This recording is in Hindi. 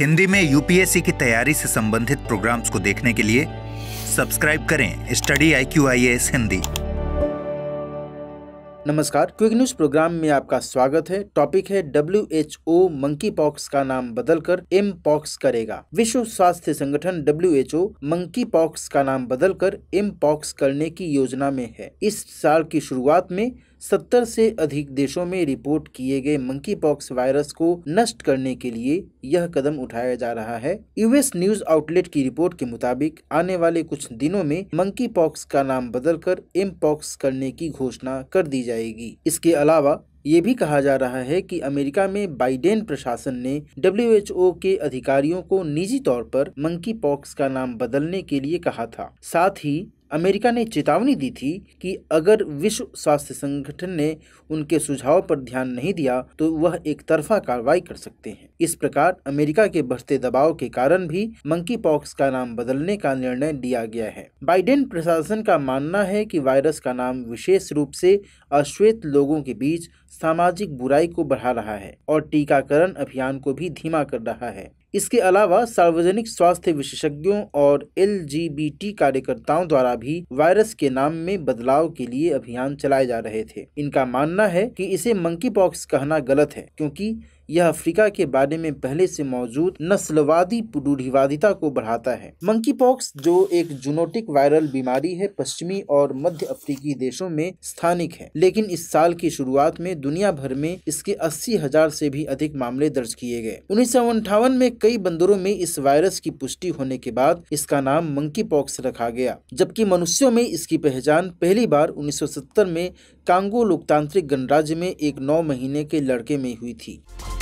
हिंदी में यूपीएससी की तैयारी से संबंधित प्रोग्राम्स को देखने के लिए सब्सक्राइब करें study I Q I S Hindi नमस्कार क्विक न्यूज प्रोग्राम में आपका स्वागत है टॉपिक है W H O monkeypox का नाम बदलकर एम पॉक्स करेगा विश्व स्वास्थ्य संगठन W H O monkeypox का नाम बदलकर एम पॉक्स करने की योजना में है इस साल की शुरुआत में सत्तर से अधिक देशों में रिपोर्ट किए गए मंकी पॉक्स वायरस को नष्ट करने के लिए यह कदम उठाया जा रहा है यूएस न्यूज आउटलेट की रिपोर्ट के मुताबिक आने वाले कुछ दिनों में मंकी पॉक्स का नाम बदलकर एम पॉक्स करने की घोषणा कर दी जाएगी इसके अलावा ये भी कहा जा रहा है कि अमेरिका में बाइडेन प्रशासन ने डब्ल्यूएचओ के अधिकारियों को निजी तौर पर मंकी पॉक्स का नाम बदलने के लिए कहा था साथ ही अमेरिका ने चेतावनी दी थी कि अगर विश्व स्वास्थ्य संगठन ने उनके सुझाव पर ध्यान नहीं दिया तो वह एक तरफा कार्रवाई कर सकते हैं इस प्रकार अमेरिका के बढ़ते दबाव के कारण भी मंकी पॉक्स का नाम बदलने का निर्णय लिया गया है बाइडेन प्रशासन का मानना है कि वायरस का नाम विशेष रूप से अश्वेत लोगों के बीच सामाजिक बुराई को बढ़ा रहा है और टीकाकरण अभियान को भी धीमा कर रहा है इसके अलावा सार्वजनिक स्वास्थ्य विशेषज्ञों और एल कार्यकर्ताओं द्वारा भी वायरस के नाम में बदलाव के लिए अभियान चलाए जा रहे थे इनका मानना है कि इसे मंकी पॉक्स कहना गलत है क्योंकि यह अफ्रीका के बारे में पहले से मौजूद नस्लवादी रूढ़िवादिता को बढ़ाता है मंकी पॉक्स जो एक जूनोटिक वायरल बीमारी है पश्चिमी और मध्य अफ्रीकी देशों में स्थानिक है लेकिन इस साल की शुरुआत में दुनिया भर में इसके अस्सी हजार से भी अधिक मामले दर्ज किए गए उन्नीस में कई बंदरों में इस वायरस की पुष्टि होने के बाद इसका नाम मंकी पॉक्स रखा गया जबकि मनुष्यों में इसकी पहचान पहली बार उन्नीस में कांगो लोकतांत्रिक गणराज्य में एक नौ महीने के लड़के में हुई थी